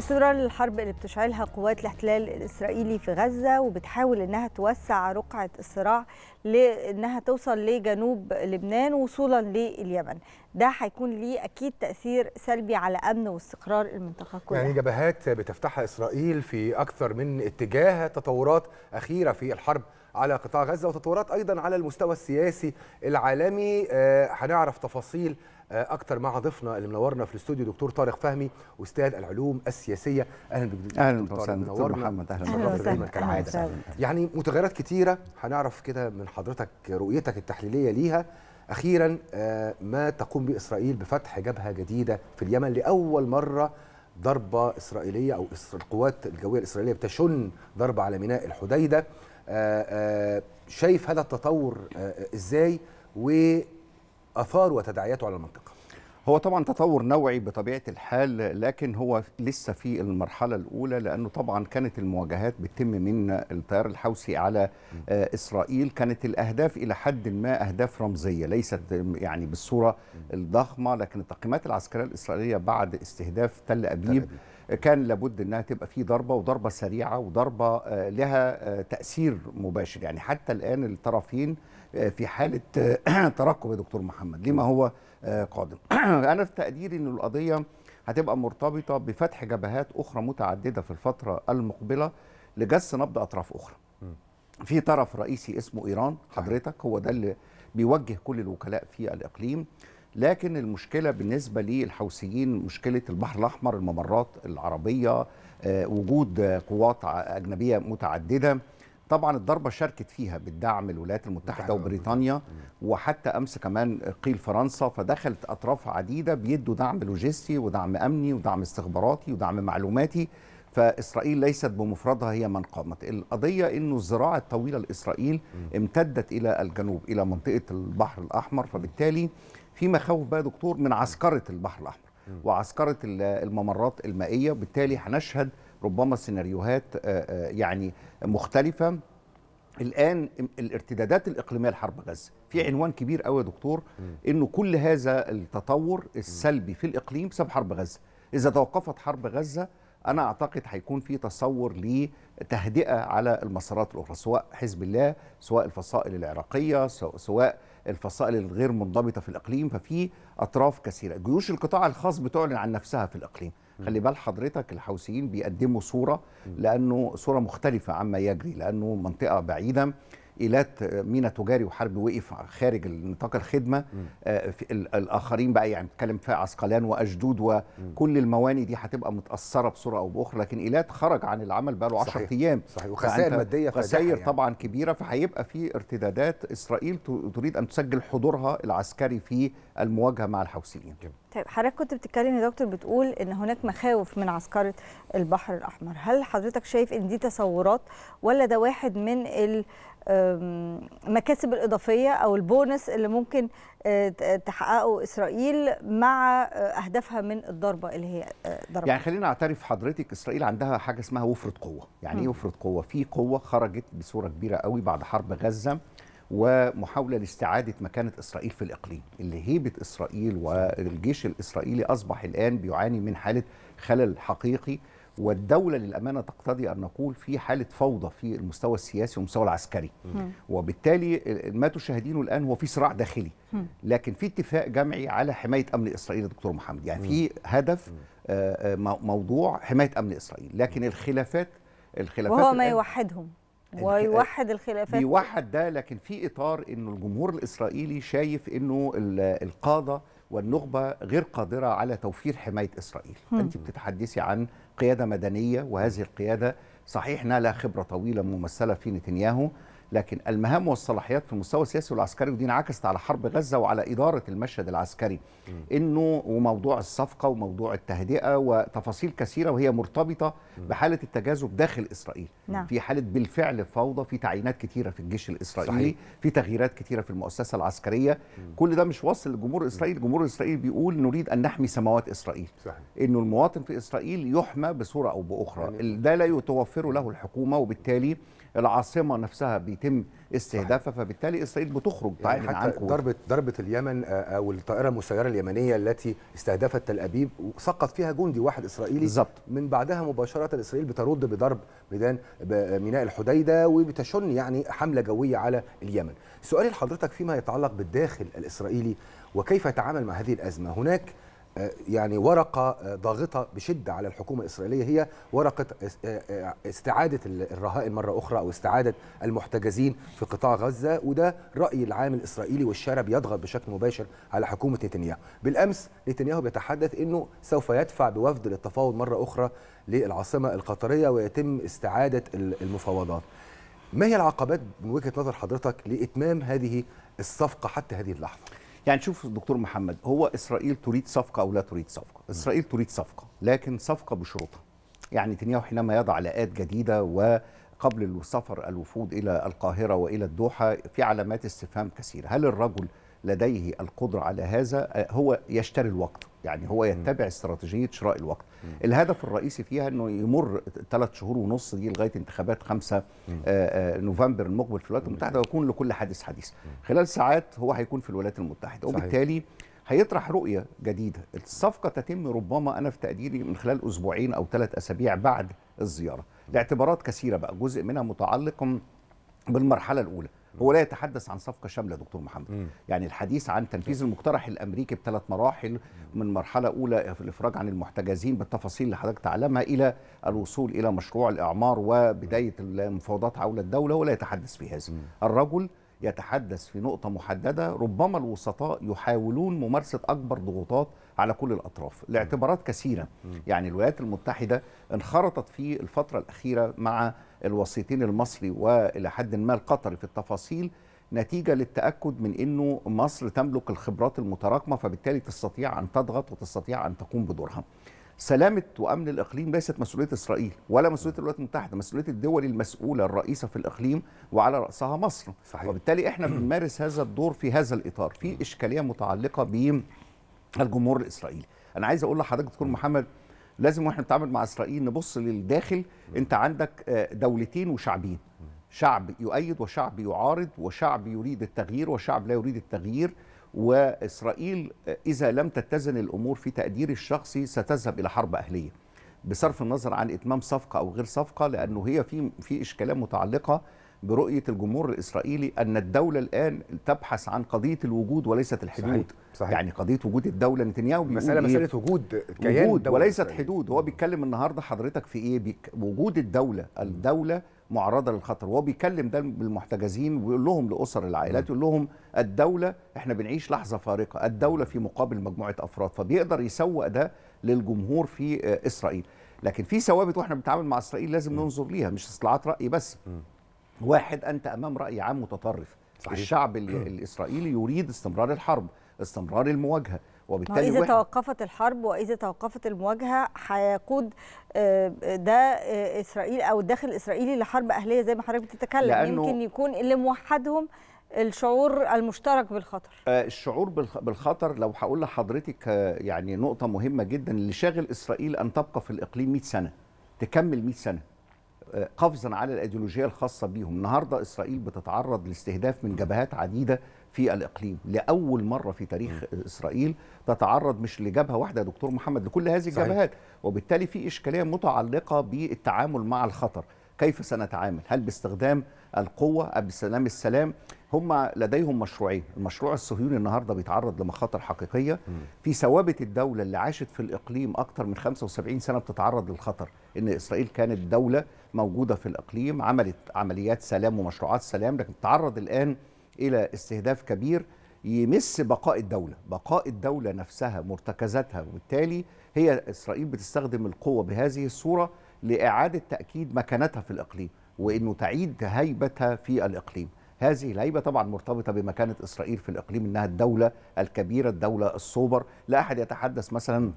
استمرار الحرب اللي بتشعلها قوات الاحتلال الإسرائيلي في غزة وبتحاول إنها توسع رقعة الصراع لإنها توصل لجنوب لبنان وصولا لليمن ده هيكون ليه أكيد تأثير سلبي على أمن واستقرار المنطقة كلها يعني جبهات بتفتحها إسرائيل في أكثر من اتجاه تطورات أخيرة في الحرب على قطاع غزه وتطورات ايضا على المستوى السياسي العالمي آه، هنعرف تفاصيل آه، اكتر مع ضيفنا اللي منورنا في الاستوديو دكتور طارق فهمي استاذ العلوم السياسيه اهلا بك اهلا وسهلا دكتور محمد اهلا وسهلا كالعاده يعني متغيرات كتيره هنعرف كده من حضرتك رؤيتك التحليليه ليها اخيرا آه، ما تقوم به اسرائيل بفتح جبهه جديده في اليمن لاول مره ضربه اسرائيليه او القوات الجويه الاسرائيليه بتشن ضربه على ميناء الحديده آه، آه، شايف هذا التطور آه، ازاي واثاره وتداعياته على المنطقه هو طبعا تطور نوعي بطبيعه الحال لكن هو لسه في المرحله الاولى لانه طبعا كانت المواجهات بتتم من التيار الحوثي على آه، اسرائيل كانت الاهداف الى حد ما اهداف رمزيه ليست يعني بالصوره الضخمه لكن التقييمات العسكريه الاسرائيليه بعد استهداف تل ابيب كان لابد انها تبقى في ضربه وضربه سريعه وضربه آه، لها آه، تاثير مباشر يعني حتى الان الطرفين آه، في حاله آه، ترقب يا دكتور محمد لما هو آه، قادم انا في تقديري ان القضيه هتبقى مرتبطه بفتح جبهات اخرى متعدده في الفتره المقبله لجس نبض اطراف اخرى في طرف رئيسي اسمه ايران حضرتك هو ده اللي بيوجه كل الوكلاء في الاقليم لكن المشكله بالنسبه للحوثيين مشكله البحر الاحمر الممرات العربيه وجود قوات اجنبيه متعدده طبعا الضربة شاركت فيها بالدعم الولايات المتحدة وبريطانيا وحتى أمس كمان قيل فرنسا فدخلت أطراف عديدة بيدوا دعم لوجستي ودعم أمني ودعم استخباراتي ودعم معلوماتي فإسرائيل ليست بمفردها هي من قامت القضية أنه الزراعة الطويلة لإسرائيل امتدت إلى الجنوب إلى منطقة البحر الأحمر فبالتالي في مخاوف بقى دكتور من عسكرة البحر الأحمر وعسكرة الممرات المائية وبالتالي هنشهد ربما سيناريوهات آه، آه، يعني مختلفه الان الارتدادات الاقليميه لحرب غزه في عنوان كبير قوي يا دكتور انه كل هذا التطور السلبي في الاقليم بسبب حرب غزه اذا توقفت حرب غزه انا اعتقد هيكون في تصور لتهدئه على المسارات الاخرى سواء حزب الله سواء الفصائل العراقيه سواء الفصائل الغير منضبطه في الاقليم ففي اطراف كثيره جيوش القطاع الخاص بتعلن عن نفسها في الاقليم خلي بال حضرتك الحوثيين بيقدموا صوره لانه صوره مختلفه عما يجري لانه منطقه بعيده ايلات مينا تجاري وحرب وقف خارج نطاق الخدمه آه الاخرين بقى يعني بتكلم في عسقلان واشدود وكل المواني دي هتبقى متاثره بصوره او باخرى لكن ايلات خرج عن العمل بقى له 10 ايام صحيح وخسائر ماديه خسائر يعني. طبعا كبيره فهيبقى في ارتدادات اسرائيل تريد ان تسجل حضورها العسكري في المواجهه مع الحوثيين طيب حضرتك كنت بتتكلم يا دكتور بتقول ان هناك مخاوف من عسكره البحر الاحمر هل حضرتك شايف ان دي تصورات ولا ده واحد من المكاسب الاضافيه او البونس اللي ممكن آه، تحققه اسرائيل مع آه، اهدافها من الضربه اللي هي آه، ضربة يعني خلينا اعترف حضرتك اسرائيل عندها حاجه اسمها وفره قوه يعني ايه وفره قوه في قوه خرجت بصوره كبيره قوي بعد حرب غزه ومحاولة لاستعادة مكانة إسرائيل في الإقليم اللي هيبة إسرائيل والجيش الإسرائيلي أصبح الآن بيعاني من حالة خلل حقيقي والدولة للأمانة تقتضي أن نقول في حالة فوضى في المستوى السياسي والمستوى العسكري وبالتالي ما تشاهدينه الآن هو في صراع داخلي لكن في اتفاق جمعي على حماية أمن إسرائيل دكتور محمد يعني في هدف آه، آه، موضوع حماية أمن إسرائيل لكن الخلافات الخلافات وهو ما يوحدهم ويوحد آه، الخلافات بيوحد ده لكن في اطار انه الجمهور الاسرائيلي شايف انه القاده والنخبة غير قادرة على توفير حماية إسرائيل مم. أنت بتتحدثي عن قيادة مدنية وهذه القيادة صحيح نالها خبرة طويلة ممثلة في نتنياهو لكن المهام والصلاحيات في المستوى السياسي والعسكري ودي انعكست على حرب غزه وعلى اداره المشهد العسكري م. انه وموضوع الصفقه وموضوع التهدئه وتفاصيل كثيره وهي مرتبطه م. بحاله التجاذب داخل اسرائيل نعم. في حاله بالفعل فوضى في تعيينات كثيره في الجيش الاسرائيلي صحيح. في تغييرات كثيره في المؤسسه العسكريه م. كل ده مش واصل لجمهور اسرائيل جمهور اسرائيل بيقول نريد ان نحمي سماوات اسرائيل صحيح. انه المواطن في اسرائيل يحمى بصوره او باخرى يعني... ده لا يتوفر له الحكومه وبالتالي العاصمه نفسها بيتم استهدافها فبالتالي اسرائيل بتخرج يعني حتى عنكم ضربه ضربه اليمن آه، آه، او الطائره المسيره اليمنيه التي استهدفت تل ابيب وسقط فيها جندي واحد اسرائيلي بالزبط. من بعدها مباشره اسرائيل بترد بضرب ميدان ميناء الحديده وبتشن يعني حمله جويه على اليمن. سؤالي لحضرتك فيما يتعلق بالداخل الاسرائيلي وكيف يتعامل مع هذه الازمه، هناك يعني ورقة ضاغطة بشدة على الحكومة الإسرائيلية هي ورقة آه، آه، استعادة الرهائن مرة أخرى أو استعادة المحتجزين في قطاع غزة وده رأي العام الإسرائيلي والشارع بيضغط بشكل مباشر على حكومة نتنياهو بالأمس نتنياهو بيتحدث أنه سوف يدفع بوفد للتفاوض مرة أخرى للعاصمة القطرية ويتم استعادة المفاوضات ما هي العقبات من وجهة نظر حضرتك لإتمام هذه الصفقة حتى هذه اللحظة؟ يعني شوف دكتور محمد هو اسرائيل تريد صفقه او لا تريد صفقه اسرائيل تريد صفقه لكن صفقه بشروطها يعني نتنياهو حينما يضع علاقات جديده وقبل السفر الوفود الى القاهره والى الدوحه في علامات استفهام كثيره هل الرجل لديه القدرة على هذا آه، هو يشتري الوقت يعني هو يتبع استراتيجية شراء الوقت الهدف الرئيسي فيها أنه يمر ثلاث شهور ونص دي لغاية انتخابات 5 آه، آه، نوفمبر المقبل في الولايات المتحدة ويكون لكل حادث حديث خلال ساعات هو هيكون في الولايات المتحدة صحيح. وبالتالي هيطرح رؤية جديدة الصفقة تتم ربما أنا في تقديري من خلال أسبوعين أو ثلاث أسابيع بعد الزيارة لاعتبارات كثيرة بقى جزء منها متعلق بالمرحلة الأولى هو لا يتحدث عن صفقه شامله دكتور محمد م. يعني الحديث عن تنفيذ المقترح الامريكي بثلاث مراحل من مرحله اولى في الافراج عن المحتجزين بالتفاصيل اللي حضرتك تعلمها الى الوصول الى مشروع الاعمار وبدايه المفاوضات حول الدوله ولا يتحدث في هذا الرجل يتحدث في نقطة محددة ربما الوسطاء يحاولون ممارسة أكبر ضغوطات على كل الأطراف لاعتبارات كثيرة يعني الولايات المتحدة انخرطت في الفترة الأخيرة مع الوسيطين المصري وإلى حد ما القطري في التفاصيل نتيجة للتأكد من أنه مصر تملك الخبرات المتراكمة فبالتالي تستطيع أن تضغط وتستطيع أن تقوم بدورها سلامه وامن الاقليم ليست مسؤوليه اسرائيل ولا مسؤوليه الولايات المتحده مسؤوليه الدول المسؤوله الرئيسه في الاقليم وعلى راسها مصر صحيح. وبالتالي احنا بنمارس هذا الدور في هذا الاطار في اشكاليه متعلقه بالجمهور الاسرائيلي انا عايز اقول لحضرتك دكتور محمد لازم واحنا بنتعامل مع اسرائيل نبص للداخل انت عندك آه، دولتين وشعبين شعب يؤيد وشعب يعارض وشعب يريد التغيير وشعب لا يريد التغيير وإسرائيل آه، إذا لم تتزن الأمور في تقديري الشخصي ستذهب إلى حرب أهلية بصرف النظر عن إتمام صفقة أو غير صفقة لأنه هي في في إشكالات متعلقة برؤية الجمهور الإسرائيلي أن الدولة الآن تبحث عن قضية الوجود وليست الحدود صحيح. صحيح. يعني قضية وجود الدولة نتنياهو مسألة إيه؟ مسألة وجود كيان وجود وليست إسرائيل. حدود هو بيتكلم النهاردة حضرتك في إيه بيك وجود الدولة الدولة معرضه للخطر وهو بيكلم ده بالمحتجزين ويقول لهم لاسر العائلات يقول لهم الدوله احنا بنعيش لحظه فارقه الدوله في مقابل مجموعه افراد فبيقدر يسوق ده للجمهور في آه، اسرائيل لكن في ثوابت واحنا بنتعامل مع اسرائيل لازم ننظر ليها مش استطلاعات راي بس واحد انت امام راي عام متطرف صحيح. الشعب الاسرائيلي يريد استمرار الحرب استمرار المواجهه وبالتالي إذا توقفت الحرب وإذا توقفت المواجهة هيقود آه، ده آه، إسرائيل أو الداخل الإسرائيلي لحرب أهلية زي ما حضرتك بتتكلم يمكن يكون اللي موحدهم الشعور المشترك بالخطر آه، الشعور بالخطر لو هقول لحضرتك يعني نقطة مهمة جدا اللي شاغل إسرائيل أن تبقى في الإقليم 100 سنة تكمل 100 سنة قفزا على الايديولوجيه الخاصه بيهم النهارده اسرائيل بتتعرض لاستهداف من جبهات عديده في الاقليم لاول مره في تاريخ م. اسرائيل تتعرض مش لجبهه واحده يا دكتور محمد لكل هذه الجبهات وبالتالي في اشكاليه متعلقه بالتعامل مع الخطر كيف سنتعامل هل باستخدام القوه ام باستخدام السلام هم لديهم مشروعين المشروع الصهيوني النهارده بيتعرض لمخاطر حقيقيه م. في ثوابت الدوله اللي عاشت في الاقليم اكتر من 75 سنه بتتعرض للخطر ان اسرائيل كانت دوله موجوده في الاقليم عملت عمليات سلام ومشروعات سلام لكن تعرض الان الى استهداف كبير يمس بقاء الدوله، بقاء الدوله نفسها مرتكزاتها وبالتالي هي اسرائيل بتستخدم القوه بهذه الصوره لاعاده تاكيد مكانتها في الاقليم وانه تعيد هيبتها في الاقليم. هذه الهيبة طبعا مرتبطة بمكانة إسرائيل في الإقليم إنها الدولة الكبيرة الدولة السوبر لا أحد يتحدث مثلا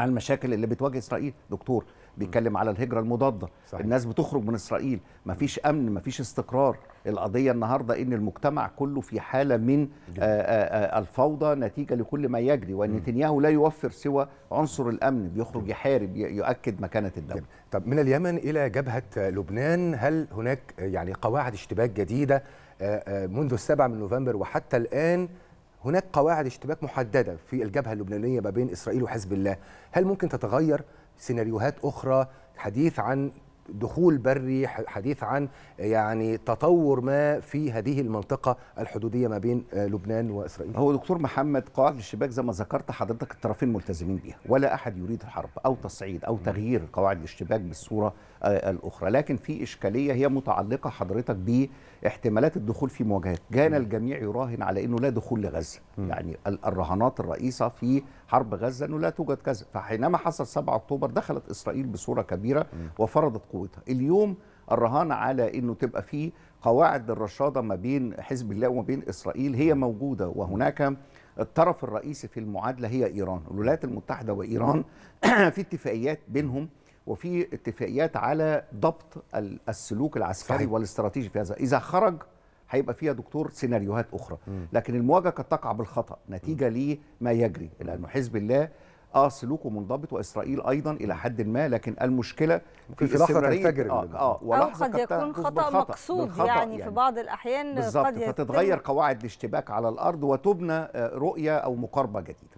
على المشاكل اللي بتواجه اسرائيل دكتور بيتكلم على الهجره المضاده صحيح. الناس بتخرج من اسرائيل مفيش امن مفيش استقرار القضيه النهارده ان المجتمع كله في حاله من آآ آه، آآ آه، آه، الفوضى نتيجه لكل ما يجري وان نتنياهو لا يوفر سوى عنصر الامن بيخرج يحارب يؤكد مكانه الدوله طب من اليمن الى جبهه لبنان هل هناك يعني قواعد اشتباك جديده منذ السابع من نوفمبر وحتى الان هناك قواعد اشتباك محدده في الجبهه اللبنانيه ما بين اسرائيل وحزب الله هل ممكن تتغير سيناريوهات اخرى حديث عن دخول بري حديث عن يعني تطور ما في هذه المنطقه الحدوديه ما بين آه، لبنان واسرائيل هو دكتور محمد قواعد الاشتباك زي ما ذكرت حضرتك الطرفين ملتزمين بيها ولا احد يريد الحرب او تصعيد او تغيير قواعد الاشتباك بالصوره آه، الاخرى لكن في اشكاليه هي متعلقه حضرتك ب احتمالات الدخول في مواجهات كان الجميع يراهن على انه لا دخول لغزه م. يعني الرهانات الرئيسه في حرب غزه انه لا توجد كذا فحينما حصل 7 اكتوبر دخلت اسرائيل بصوره كبيره م. وفرضت قوتها اليوم الرهان على انه تبقى في قواعد الرشاده ما بين حزب الله وما بين اسرائيل هي موجوده وهناك الطرف الرئيسي في المعادله هي ايران الولايات المتحده وايران في اتفاقيات بينهم وفي اتفاقيات على ضبط السلوك العسكري صحيح. والاستراتيجي في هذا اذا خرج هيبقى فيها دكتور سيناريوهات اخرى م. لكن المواجهه قد تقع بالخطا نتيجه لما يجري لانه حزب الله اه سلوكه منضبط واسرائيل ايضا الى حد ما لكن المشكله في, في لحظه تنفجر اه, آه ولحظه قد يكون خطا مقصود يعني, يعني في بعض الاحيان قد فتتغير قواعد الاشتباك على الارض وتبنى آه، رؤيه او مقاربه جديده